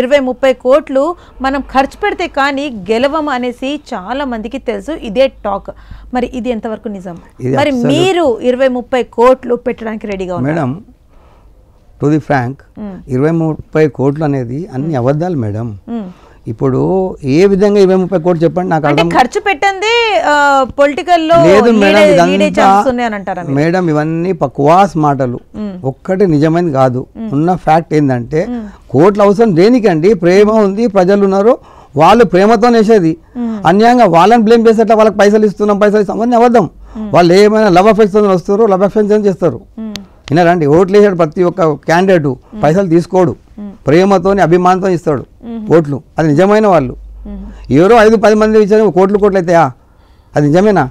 ఇరవై ముప్పై కోట్లు మనం ఖర్చు పెడితే కానీ గెలవం అనేసి చాలా మందికి తెలుసు ఇదే టాక్ మరి ఇది ఎంతవరకు నిజం మరి మీరు ఇరవై ముప్పై కోట్లు పెట్టడానికి రెడీగా మేడం టు ది ఫ్రాంక్ ఇరవై ముప్పై కోట్లు అనేది అన్ని అబద్ధాలు మేడం ఇప్పుడు ఏ విధంగా ఇరవై ముప్పై కోట్లు చెప్పండి నాకు అర్థం ఖర్చు పెట్టండి పొలిటికల్లో లేదు మేడం మేడం ఇవన్నీ పక్వాస్ మాటలు ఒక్కటి నిజమైనది కాదు ఉన్న ఫ్యాక్ట్ ఏంటంటే కోట్ల అవసరం దేనికండి ప్రేమ ఉంది ప్రజలు ఉన్నారు వాళ్ళు ప్రేమతో వేసేది అన్యాయంగా వాళ్ళని బ్లేమ్ చేసేట వాళ్ళకి పైసలు ఇస్తున్నాం పైసలు ఇస్తాం అవన్నీ అబద్ధం వాళ్ళు ఏమైనా లవ్ అఫెక్ట్స్ వస్తారు లవ్ అఫెక్ట్స్ చేస్తారు వినరండి ఓట్లు వేసాడు ప్రతి ఒక్క క్యాండిడేట్ పైసలు తీసుకోడు ప్రేమతోని అభిమానంతో ఇస్తాడు కోట్లు అది నిజమైన వాళ్ళు ఎవరో ఐదు పది మంది ఇచ్చారు కోట్లు కోట్లు అవుతాయా అది నిజమేనా